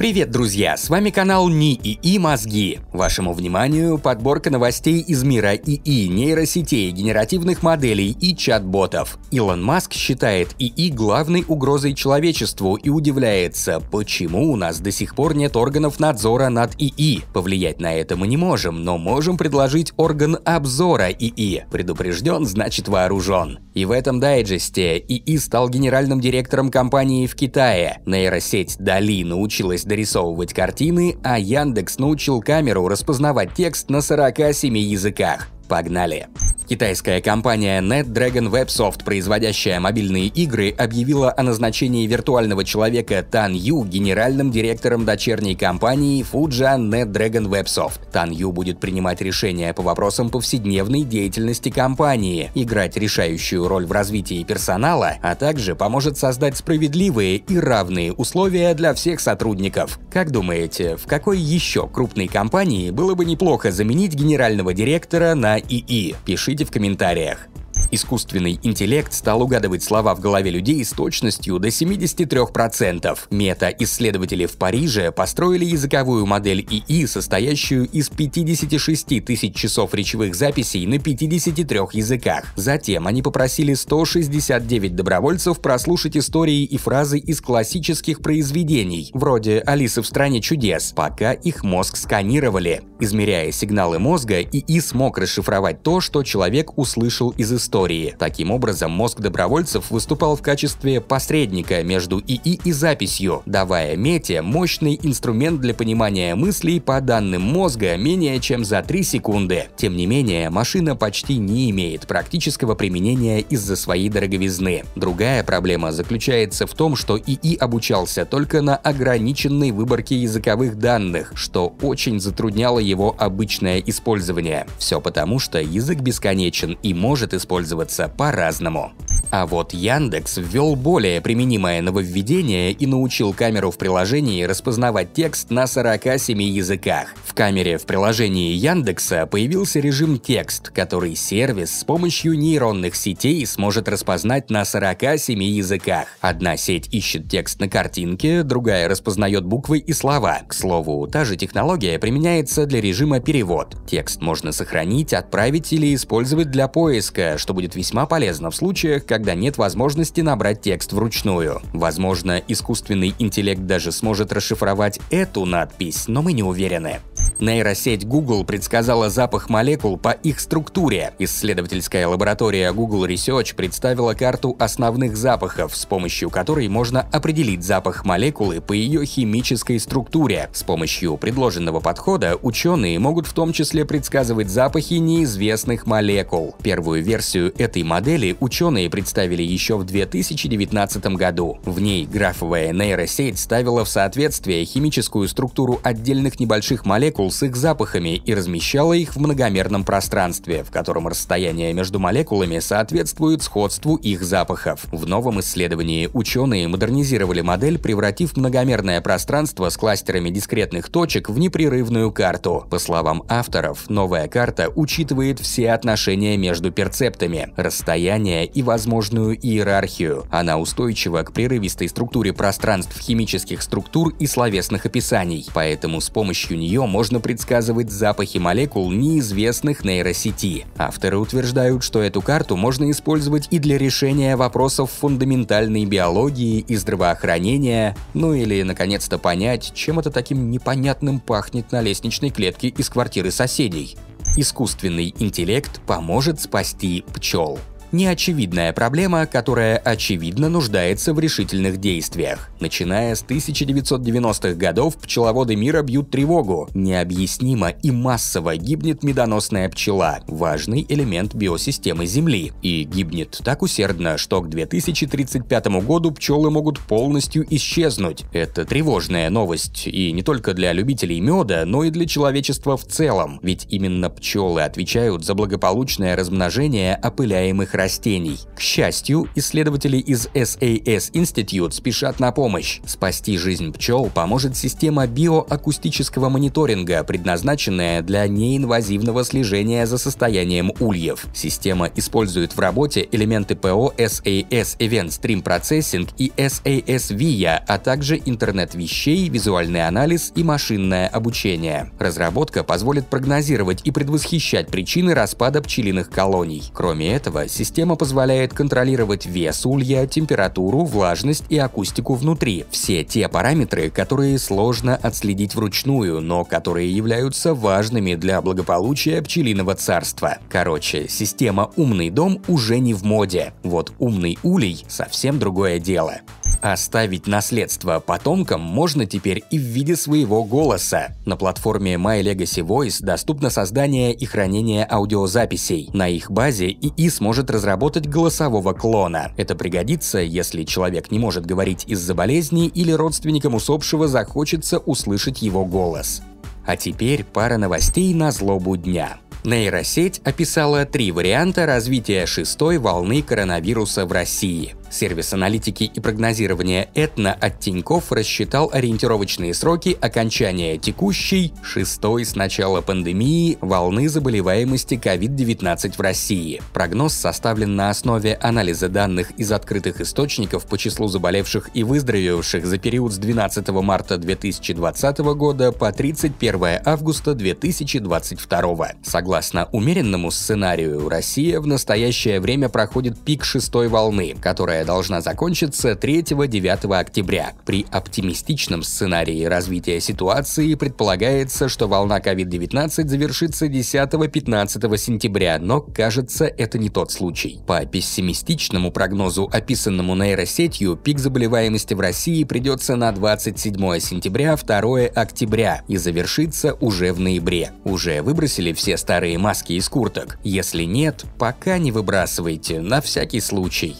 Привет, друзья! С вами канал НИИИ Мозги. Вашему вниманию подборка новостей из мира ИИ, нейросетей, генеративных моделей и чат-ботов. Илон Маск считает ИИ главной угрозой человечеству и удивляется, почему у нас до сих пор нет органов надзора над ИИ. Повлиять на это мы не можем, но можем предложить орган обзора ИИ. Предупрежден, значит вооружен. И в этом дайджесте ИИ стал генеральным директором компании в Китае. Нейросеть Дали научилась дорисовывать картины, а Яндекс научил камеру распознавать текст на 47 языках – Погнали! Китайская компания NetDragon Websoft, производящая мобильные игры, объявила о назначении виртуального человека Тан Ю генеральным директором дочерней компании Fujian NetDragon Websoft. Тан Ю будет принимать решения по вопросам повседневной деятельности компании, играть решающую роль в развитии персонала, а также поможет создать справедливые и равные условия для всех сотрудников. Как думаете, в какой еще крупной компании было бы неплохо заменить генерального директора на ИИ? Пишите в комментариях. Искусственный интеллект стал угадывать слова в голове людей с точностью до 73%. Мета-исследователи в Париже построили языковую модель ИИ, состоящую из 56 тысяч часов речевых записей на 53 языках. Затем они попросили 169 добровольцев прослушать истории и фразы из классических произведений, вроде «Алисы в стране чудес», пока их мозг сканировали. Измеряя сигналы мозга, ИИ смог расшифровать то, что человек услышал из истории истории. Таким образом, мозг добровольцев выступал в качестве посредника между ИИ и записью, давая Мете мощный инструмент для понимания мыслей по данным мозга менее чем за 3 секунды. Тем не менее, машина почти не имеет практического применения из-за своей дороговизны. Другая проблема заключается в том, что ИИ обучался только на ограниченной выборке языковых данных, что очень затрудняло его обычное использование. Все потому, что язык бесконечен и может использовать пользоваться по-разному. А вот Яндекс ввел более применимое нововведение и научил камеру в приложении распознавать текст на 47 языках. В камере в приложении Яндекса появился режим «Текст», который сервис с помощью нейронных сетей сможет распознать на 47 языках. Одна сеть ищет текст на картинке, другая распознает буквы и слова. К слову, та же технология применяется для режима «Перевод». Текст можно сохранить, отправить или использовать для поиска, что будет весьма полезно в случаях, когда когда нет возможности набрать текст вручную. Возможно, искусственный интеллект даже сможет расшифровать эту надпись, но мы не уверены. Нейросеть Google предсказала запах молекул по их структуре. Исследовательская лаборатория Google Research представила карту основных запахов, с помощью которой можно определить запах молекулы по ее химической структуре. С помощью предложенного подхода ученые могут в том числе предсказывать запахи неизвестных молекул. Первую версию этой модели ученые представили представили еще в 2019 году. В ней графовая нейросеть ставила в соответствие химическую структуру отдельных небольших молекул с их запахами и размещала их в многомерном пространстве, в котором расстояние между молекулами соответствует сходству их запахов. В новом исследовании ученые модернизировали модель, превратив многомерное пространство с кластерами дискретных точек в непрерывную карту. По словам авторов, новая карта учитывает все отношения между перцептами, расстояние и возможность возможную иерархию. Она устойчива к прерывистой структуре пространств химических структур и словесных описаний, поэтому с помощью нее можно предсказывать запахи молекул неизвестных нейросети. Авторы утверждают, что эту карту можно использовать и для решения вопросов фундаментальной биологии и здравоохранения, ну или, наконец-то, понять, чем это таким непонятным пахнет на лестничной клетке из квартиры соседей. Искусственный интеллект поможет спасти пчел неочевидная проблема, которая очевидно нуждается в решительных действиях. Начиная с 1990-х годов пчеловоды мира бьют тревогу. Необъяснимо и массово гибнет медоносная пчела, важный элемент биосистемы Земли. И гибнет так усердно, что к 2035 году пчелы могут полностью исчезнуть. Это тревожная новость, и не только для любителей меда, но и для человечества в целом, ведь именно пчелы отвечают за благополучное размножение опыляемых растений. К счастью, исследователи из SAS Institute спешат на помощь. Спасти жизнь пчел поможет система биоакустического мониторинга, предназначенная для неинвазивного слежения за состоянием ульев. Система использует в работе элементы ПО SAS Event Stream Processing и SAS VIA, а также интернет вещей, визуальный анализ и машинное обучение. Разработка позволит прогнозировать и предвосхищать причины распада пчелиных колоний. Кроме этого, система система позволяет контролировать вес улья, температуру, влажность и акустику внутри. Все те параметры, которые сложно отследить вручную, но которые являются важными для благополучия пчелиного царства. Короче, система «Умный дом» уже не в моде. Вот «Умный улей» — совсем другое дело. Оставить наследство потомкам можно теперь и в виде своего голоса. На платформе My Legacy Voice доступно создание и хранение аудиозаписей. На их базе ИИ сможет разобраться разработать голосового клона. Это пригодится, если человек не может говорить из-за болезни или родственникам усопшего захочется услышать его голос. А теперь пара новостей на злобу дня. Нейросеть описала три варианта развития шестой волны коронавируса в России – Сервис аналитики и прогнозирования «Этна» от Тиньков рассчитал ориентировочные сроки окончания текущей, шестой с начала пандемии, волны заболеваемости COVID-19 в России. Прогноз составлен на основе анализа данных из открытых источников по числу заболевших и выздоровевших за период с 12 марта 2020 года по 31 августа 2022. Согласно умеренному сценарию, Россия в настоящее время проходит пик шестой волны, которая которая должна закончиться 3-9 октября. При оптимистичном сценарии развития ситуации предполагается, что волна COVID-19 завершится 10-15 сентября, но, кажется, это не тот случай. По пессимистичному прогнозу, описанному нейросетью, пик заболеваемости в России придется на 27 сентября, 2 октября и завершится уже в ноябре. Уже выбросили все старые маски из курток? Если нет, пока не выбрасывайте, на всякий случай.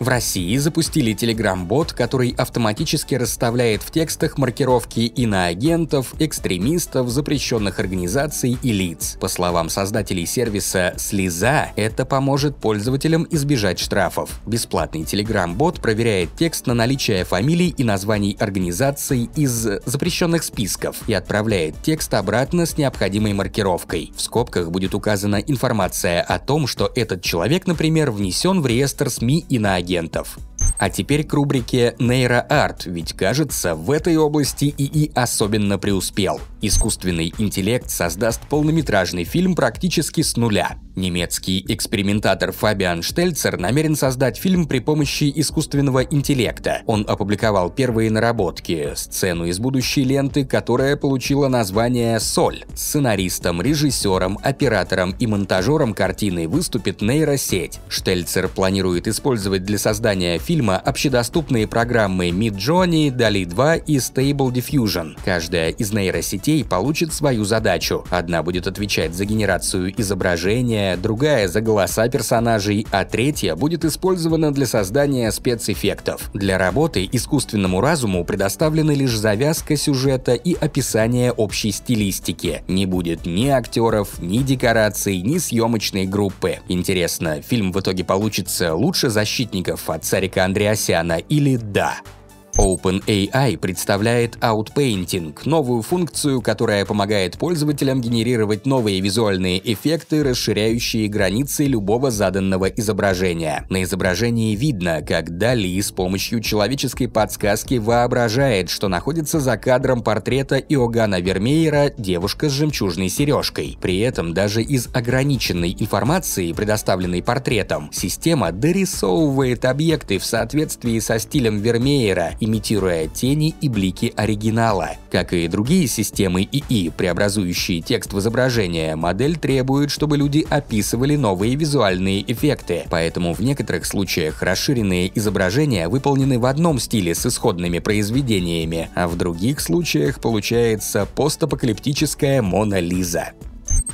В России запустили телеграм-бот, который автоматически расставляет в текстах маркировки иноагентов, экстремистов, запрещенных организаций и лиц. По словам создателей сервиса «Слеза», это поможет пользователям избежать штрафов. Бесплатный телеграм-бот проверяет текст на наличие фамилий и названий организаций из запрещенных списков и отправляет текст обратно с необходимой маркировкой. В скобках будет указана информация о том, что этот человек, например, внесен в реестр СМИ иноагентов агентов. А теперь к рубрике «Нейроарт», ведь кажется, в этой области ИИ особенно преуспел. Искусственный интеллект создаст полнометражный фильм практически с нуля. Немецкий экспериментатор Фабиан Штельцер намерен создать фильм при помощи искусственного интеллекта. Он опубликовал первые наработки, сцену из будущей ленты, которая получила название «Соль». Сценаристом, режиссером, оператором и монтажером картины выступит нейросеть. Штельцер планирует использовать для создания фильма помимо общедоступные программы Midjourney, DALI 2 и Stable Diffusion. Каждая из нейросетей получит свою задачу. Одна будет отвечать за генерацию изображения, другая — за голоса персонажей, а третья будет использована для создания спецэффектов. Для работы искусственному разуму предоставлены лишь завязка сюжета и описание общей стилистики. Не будет ни актеров, ни декораций, ни съемочной группы. Интересно, фильм в итоге получится лучше «Защитников» от Царика Андрея Андреасяна или «Да». OpenAI представляет Outpainting — новую функцию, которая помогает пользователям генерировать новые визуальные эффекты, расширяющие границы любого заданного изображения. На изображении видно, как Дали с помощью человеческой подсказки воображает, что находится за кадром портрета Иоганна Вермеера девушка с жемчужной сережкой. При этом даже из ограниченной информации, предоставленной портретом, система дорисовывает объекты в соответствии со стилем Вермеера и имитируя тени и блики оригинала. Как и другие системы ИИ, преобразующие текст в изображение, модель требует, чтобы люди описывали новые визуальные эффекты, поэтому в некоторых случаях расширенные изображения выполнены в одном стиле с исходными произведениями, а в других случаях получается постапокалиптическая Мона Лиза.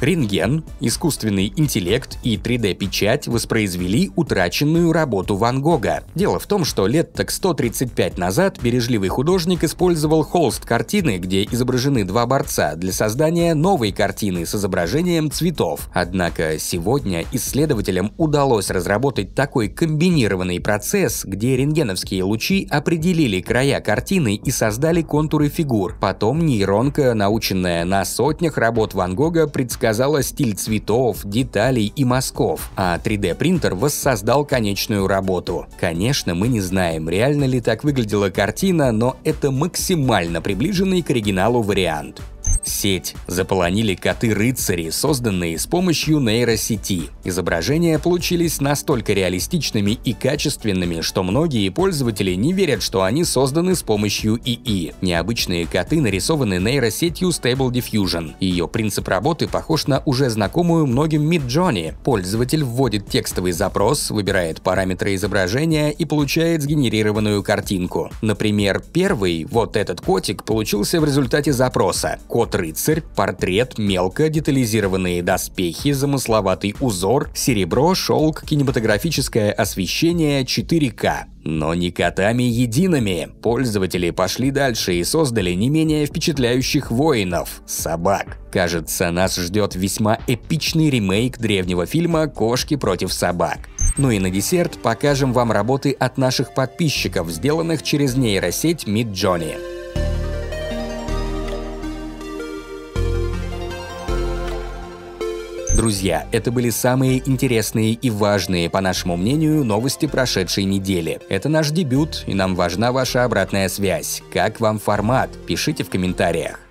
Рентген, искусственный интеллект и 3D-печать воспроизвели утраченную работу Ван Гога. Дело в том, что лет так 135 назад бережливый художник использовал холст картины, где изображены два борца, для создания новой картины с изображением цветов. Однако сегодня исследователям удалось разработать такой комбинированный процесс, где рентгеновские лучи определили края картины и создали контуры фигур. Потом нейронка, наученная на сотнях работ Ван Гога, пред предсказала стиль цветов, деталей и мазков, а 3D-принтер воссоздал конечную работу. Конечно, мы не знаем, реально ли так выглядела картина, но это максимально приближенный к оригиналу вариант. Сеть заполонили коты-рыцари, созданные с помощью нейросети. Изображения получились настолько реалистичными и качественными, что многие пользователи не верят, что они созданы с помощью ИИ. Необычные коты нарисованы нейросетью Stable Diffusion. Ее принцип работы похож на уже знакомую многим Midjourney. Пользователь вводит текстовый запрос, выбирает параметры изображения и получает сгенерированную картинку. Например, первый, вот этот котик, получился в результате запроса. Кот рыцарь, портрет, мелко детализированные доспехи, замысловатый узор, серебро, шелк, кинематографическое освещение 4К. Но не котами едиными. Пользователи пошли дальше и создали не менее впечатляющих воинов – собак. Кажется, нас ждет весьма эпичный ремейк древнего фильма «Кошки против собак». Ну и на десерт покажем вам работы от наших подписчиков, сделанных через нейросеть Мид Джонни. Друзья, это были самые интересные и важные, по нашему мнению, новости прошедшей недели. Это наш дебют, и нам важна ваша обратная связь. Как вам формат? Пишите в комментариях.